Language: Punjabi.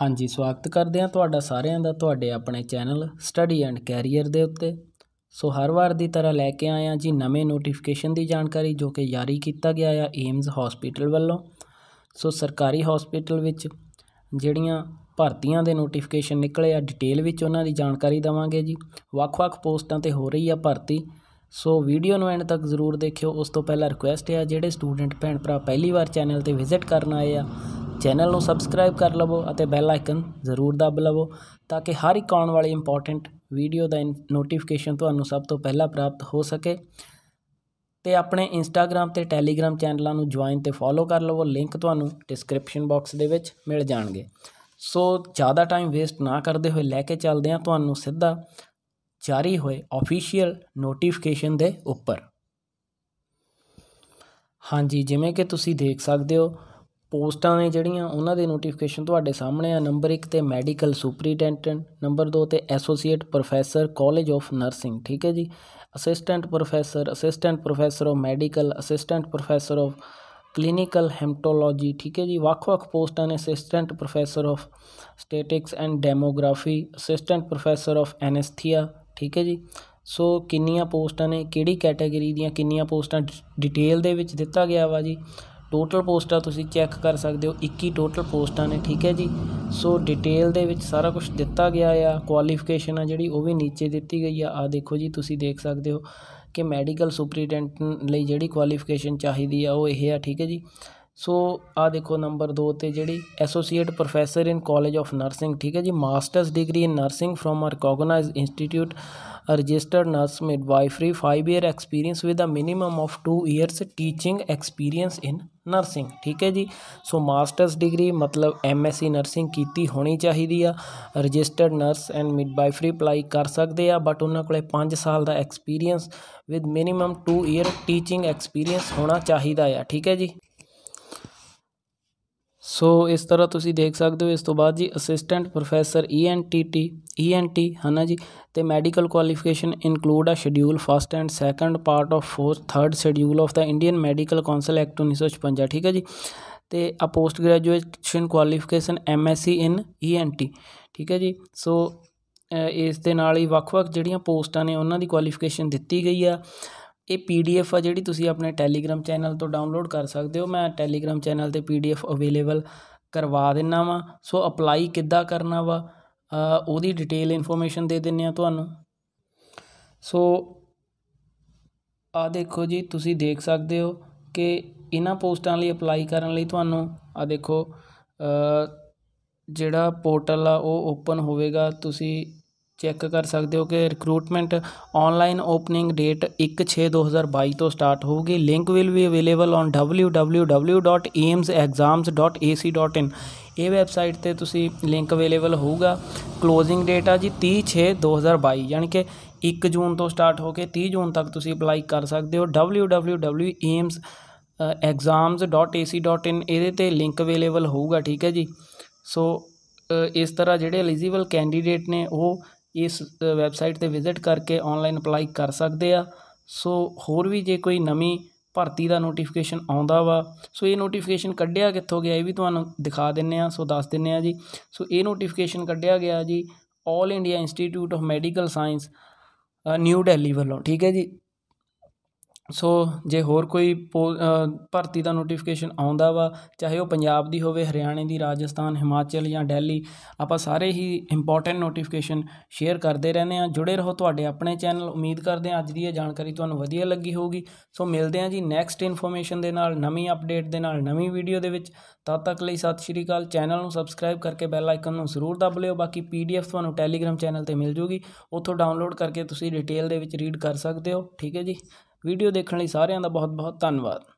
ਹਾਂਜੀ ਸਵਾਗਤ ਕਰਦੇ ਹਾਂ ਤੁਹਾਡਾ ਸਾਰਿਆਂ ਦਾ ਤੁਹਾਡੇ ਆਪਣੇ ਚੈਨਲ ਸਟੱਡੀ ਐਂਡ ਕੈਰੀਅਰ ਦੇ ਉੱਤੇ ਸੋ ਹਰ ਵਾਰ ਦੀ ਤਰ੍ਹਾਂ ਲੈ ਕੇ ਆਏ ਆ ਜੀ ਨਵੇਂ ਨੋਟੀਫਿਕੇਸ਼ਨ ਦੀ ਜਾਣਕਾਰੀ ਜੋ ਕਿ ਜਾਰੀ ਕੀਤਾ ਗਿਆ ਆ ਏਮਜ਼ ਹਸਪੀਟਲ ਵੱਲੋਂ ਸੋ ਸਰਕਾਰੀ ਹਸਪੀਟਲ ਵਿੱਚ ਜਿਹੜੀਆਂ ਭਰਤੀਆਂ ਦੇ ਨੋਟੀਫਿਕੇਸ਼ਨ ਨਿਕਲੇ ਆ ਡਿਟੇਲ ਵਿੱਚ ਉਹਨਾਂ ਦੀ ਜਾਣਕਾਰੀ ਦਵਾਂਗੇ ਜੀ ਵੱਖ-ਵੱਖ ਪੋਸਟਾਂ ਤੇ ਹੋ ਰਹੀ ਆ ਭਰਤੀ ਸੋ ਵੀਡੀਓ ਨੂੰ ਐਂਡ ਤੱਕ ਜ਼ਰੂਰ ਦੇਖਿਓ ਉਸ ਤੋਂ ਪਹਿਲਾਂ ਰਿਕੁਐਸਟ ਹੈ ਜਿਹੜੇ ਸਟੂਡੈਂਟ ਭੈਣ ਭਰਾ ਪਹਿਲੀ ਵਾਰ ਚੈਨਲ ਤੇ ਵਿਜ਼ਿਟ ਕਰਨ ਆਏ ਆ ਚੈਨਲ ਨੂੰ ਸਬਸਕ੍ਰਾਈਬ ਕਰ ਲਵੋ ਅਤੇ ਬੈਲ ਆਈਕਨ ਜ਼ਰੂਰ ਦਬ ਲਵੋ ਤਾਂ ਕਿ ਹਰ ਇੱਕ ਆਉਣ ਵਾਲੀ ਇੰਪੋਰਟੈਂਟ ਵੀਡੀਓ ਦਾ ਨੋਟੀਫਿਕੇਸ਼ਨ ਤੁਹਾਨੂੰ ਸਭ ਤੋਂ ਪਹਿਲਾਂ ਪ੍ਰਾਪਤ ਹੋ ਸਕੇ ਤੇ ਆਪਣੇ ਇੰਸਟਾਗ੍ਰam ਤੇ ਟੈਲੀਗ੍ਰam ਚੈਨਲਾਂ ਨੂੰ ਜੁਆਇਨ ਤੇ ਫੋਲੋ ਕਰ ਲਵੋ ਲਿੰਕ ਤੁਹਾਨੂੰ ਡਿਸਕ੍ਰਿਪਸ਼ਨ ਬਾਕਸ ਦੇ ਵਿੱਚ ਮਿਲ ਜਾਣਗੇ ਸੋ ਜ਼ਿਆਦਾ ਟਾਈਮ ਵੇਸਟ ਨਾ ਕਰਦੇ ਹੋਏ ਲੈ ਕੇ ਚੱਲਦੇ ਹਾਂ ਤੁਹਾਨੂੰ ਸਿੱਧਾ ਜਾਰੀ ਹੋਏ ਅਫੀਸ਼ੀਅਲ ਨੋਟੀਫਿਕੇਸ਼ਨ ਦੇ ਉੱਪਰ ਹਾਂਜੀ ਜਿਵੇਂ ਕਿ ਤੁਸੀਂ ਦੇਖ ਸਕਦੇ ਹੋ ਪੋਸਟਾਂ ਨੇ ਜਿਹੜੀਆਂ ਉਹਨਾਂ ਦੇ ਨੋਟੀਫਿਕੇਸ਼ਨ ਤੁਹਾਡੇ ਸਾਹਮਣੇ ਆ ਨੰਬਰ 1 ਤੇ ਮੈਡੀਕਲ ਸੁਪਰੀਟੈਂਡੈਂਟ ਨੰਬਰ 2 ਤੇ associate professor college of nursing ਠੀਕ ਹੈ ਜੀ assistant professor assistant professor of medical assistant professor of clinical haematology ਠੀਕ ਹੈ ਜੀ ਵੱਖ-ਵੱਖ ਪੋਸਟਾਂ ਨੇ assistant professor of statics and demography assistant professor of anaesthesia ਠੀਕ ਹੈ ਜੀ ਸੋ ਕਿੰਨੀਆਂ ਪੋਸਟਾਂ ਨੇ ਕਿਹੜੀ ਕੈਟਾਗਰੀ ਦੀਆਂ ਕਿੰਨੀਆਂ ਪੋਸਟਾਂ ਡਿਟੇਲ ਦੇ ਵਿੱਚ ਦਿੱਤਾ ਗਿਆ ਵਾ ਜੀ ਟੋਟਲ ਪੋਸਟਾਂ ਤੁਸੀਂ ਚੈੱਕ ਕਰ ਸਕਦੇ ਹੋ 21 ਟੋਟਲ ਪੋਸਟਾਂ ਨੇ ਠੀਕ ਹੈ ਜੀ ਸੋ ਡਿਟੇਲ ਦੇ ਵਿੱਚ ਸਾਰਾ ਕੁਝ ਦਿੱਤਾ ਗਿਆ ਆ ਕੁਆਲੀਫਿਕੇਸ਼ਨ ਆ ਜਿਹੜੀ ਉਹ ਵੀ ਨੀਚੇ ਦਿੱਤੀ ਗਈ ਆ ਆ ਦੇਖੋ ਜੀ ਤੁਸੀਂ ਦੇਖ ਸਕਦੇ ਹੋ ਕਿ ਮੈਡੀਕਲ ਸੁਪਰੀਡੈਂਟ ਲਈ ਜਿਹੜੀ ਕੁਆਲੀਫਿਕੇਸ਼ਨ ਚਾਹੀਦੀ ਆ ਉਹ ਇਹ ਆ ਠੀਕ ਹੈ ਜੀ ਸੋ ਆ ਦੇਖੋ ਨੰਬਰ 2 ਤੇ ਜਿਹੜੀ associate professor in college of nursing ਠੀਕ ਹੈ ਜੀ masters degree in nursing from a recognised institute registered nurse midwifery 5 year experience with a minimum of 2 years teaching experience in nursing ਠੀਕ ਹੈ ਜੀ ਸੋ ਮਾਸਟਰਸ ਡਿਗਰੀ ਮਤਲਬ ਐਮਐਸਸੀ ਨਰਸਿੰਗ ਕੀਤੀ ਹੋਣੀ ਚਾਹੀਦੀ ਆ registered nurse and mid midwifery apply ਕਰ ਸਕਦੇ ਆ ਬਟ ਉਹਨਾਂ ਕੋਲੇ 5 ਸਾਲ ਦਾ experience with minimum 2 year teaching experience ਹੋਣਾ ਚਾਹੀਦਾ ਆ ਠੀਕ ਹੈ ਜੀ ਸੋ ਇਸ ਤਰ੍ਹਾਂ ਤੁਸੀਂ ਦੇਖ ਸਕਦੇ ਹੋ ਇਸ ਤੋਂ ਬਾਅਦ ਜੀ ਅਸਿਸਟੈਂਟ ਪ੍ਰੋਫੈਸਰ ENTT ENT ਹੈ ਹਨਾ ਜੀ ਤੇ ਮੈਡੀਕਲ ਕੁਆਲੀਫਿਕੇਸ਼ਨ ਇਨਕਲੂਡ ਆ schedule first and second part of fourth third schedule of the Indian medical council act 1956 ਠੀਕ ਹੈ ਜੀ ਤੇ ਆ post graduation qualification MSc in ENT ਠੀਕ ਹੈ ਜੀ ਸੋ ਇਸ ਦੇ ਨਾਲ ਹੀ ਵੱਖ-ਵੱਖ ਜਿਹੜੀਆਂ ਪੋਸਟਾਂ ਨੇ ਉਹਨਾਂ ਦੀ ਕੁਆਲੀਫਿਕੇਸ਼ਨ ਦਿੱਤੀ ਗਈ ਆ ਇਹ ਪੀਡੀਐਫ ਆ ਜਿਹੜੀ ਤੁਸੀਂ ਆਪਣੇ ਟੈਲੀਗ੍ਰਾਮ ਚੈਨਲ ਤੋਂ ਡਾਊਨਲੋਡ ਕਰ ਸਕਦੇ ਹੋ ਮੈਂ ਟੈਲੀਗ੍ਰਾਮ ਚੈਨਲ ਤੇ ਪੀਡੀਐਫ ਅਵੇਲੇਬਲ ਕਰਵਾ ਦਿੰਨਾ ਵਾ ਸੋ ਅਪਲਾਈ ਕਿੱਦਾਂ ਕਰਨਾ ਵਾ ਉਹਦੀ ਡਿਟੇਲ ਇਨਫੋਰਮੇਸ਼ਨ ਦੇ ਦਿੰਨੇ ਆ ਤੁਹਾਨੂੰ ਸੋ ਆ ਦੇਖੋ ਜੀ ਤੁਸੀਂ ਦੇਖ ਸਕਦੇ ਹੋ ਕਿ ਇਹਨਾਂ ਪੋਸਟਾਂ ਲਈ ਅਪਲਾਈ ਕਰਨ ਲਈ ਤੁਹਾਨੂੰ ਆ ਦੇਖੋ ਜਿਹੜਾ ਪੋਰਟਲ ਆ ਉਹ ਓਪਨ ਹੋਵੇਗਾ ਤੁਸੀਂ चैक कर सकते हो कि रिक्रूटमेंट ऑनलाइन ओपनिंग डेट एक छे दो हज़ार बई तो स्टार्ट होगी link will be available on W W W dot AIIMS exams dot A C dot in website पर तुम लिंक अवेलेबल होगा क्लोजिंग डेट आ जी तीह छे दो हज़ार बई यानी कि एक जून तो स्टार्ट होकर तीह जून तक तुम अपलाई कर सकते हो W W W AIIMS exams dot A C dot in ये लिंक अवेलेबल होगा ठीक है जी सो इस तरह जेडे एलिजिबल कैंडीडेट ने वो ਇਸ ਵੈਬਸਾਈਟ ਤੇ ਵਿਜ਼ਿਟ ਕਰਕੇ ਆਨਲਾਈਨ ਅਪਲਾਈ ਕਰ ਸਕਦੇ ਆ ਸੋ ਹੋਰ ਵੀ ਜੇ ਕੋਈ ਨਵੀਂ ਭਰਤੀ ਦਾ ਨੋਟੀਫਿਕੇਸ਼ਨ ਆਉਂਦਾ ਵਾ ਸੋ ਇਹ ਨੋਟੀਫਿਕੇਸ਼ਨ ਕੱਢਿਆ ਕਿੱਥੋਂ ਗਿਆ ਇਹ ਵੀ ਤੁਹਾਨੂੰ ਦਿਖਾ ਦਿੰਨੇ ਆ ਸੋ ਦੱਸ ਦਿੰਨੇ ਆ ਜੀ ਸੋ ਇਹ ਨੋਟੀਫਿਕੇਸ਼ਨ ਕੱਢਿਆ ਗਿਆ ਜੀ all India institute of medical science new Delhi ਵੱਲੋਂ ਠੀਕ ਹੈ ਜੀ ਸੋ ਜੇ ਹੋਰ ਕੋਈ ਭਰਤੀ ਦਾ ਨੋਟੀਫਿਕੇਸ਼ਨ ਆਉਂਦਾ ਵਾ ਚਾਹੇ ਉਹ ਪੰਜਾਬ ਦੀ ਹੋਵੇ ਹਰਿਆਣੇ ਦੀ ਰਾਜਸਥਾਨ ਹਿਮਾਚਲ ਜਾਂ ਦਿੱਲੀ ਆਪਾਂ ਸਾਰੇ ਹੀ ਇੰਪੋਰਟੈਂਟ ਨੋਟੀਫਿਕੇਸ਼ਨ ਸ਼ੇਅਰ ਕਰਦੇ ਰਹਿੰਦੇ ਆ ਜੁੜੇ ਰਹੋ ਤੁਹਾਡੇ ਆਪਣੇ ਚੈਨਲ ਉਮੀਦ ਕਰਦੇ ਆ ਅੱਜ ਦੀ ਇਹ ਜਾਣਕਾਰੀ ਤੁਹਾਨੂੰ ਵਧੀਆ ਲੱਗੀ ਹੋਊਗੀ ਸੋ ਮਿਲਦੇ ਆ ਜੀ ਨੈਕਸਟ ਇਨਫੋਰਮੇਸ਼ਨ ਦੇ ਨਾਲ ਨਵੀਂ ਅਪਡੇਟ ਦੇ ਨਾਲ ਨਵੀਂ ਵੀਡੀਓ ਦੇ ਵਿੱਚ ਤਦ ਤੱਕ ਲਈ ਸਤਿ ਸ਼੍ਰੀ ਅਕਾਲ ਚੈਨਲ ਨੂੰ ਸਬਸਕ੍ਰਾਈਬ ਕਰਕੇ ਬੈਲ ਆਈਕਨ ਨੂੰ ਜ਼ਰੂਰ ਦਬ ਲਿਓ ਬਾਕੀ ਪੀਡੀਐਫ ਤੁਹਾਨੂੰ ਟੈਲੀਗ੍ਰam ਚੈਨਲ ਤੇ ਮਿਲ ਜੂਗੀ ਉੱਥੋਂ ਡਾਊਨਲੋਡ ਕਰਕੇ ਤੁਸੀਂ ਡਿਟੇਲ ਦੇ ਵਿੱਚ ਰੀਡ ਕਰ ਸਕਦੇ ਹੋ ਠੀਕ ਹੈ ਜੀ ਵੀਡੀਓ ਦੇਖਣ ਲਈ ਸਾਰਿਆਂ ਦਾ ਬਹੁਤ ਬਹੁਤ ਧੰਨਵਾਦ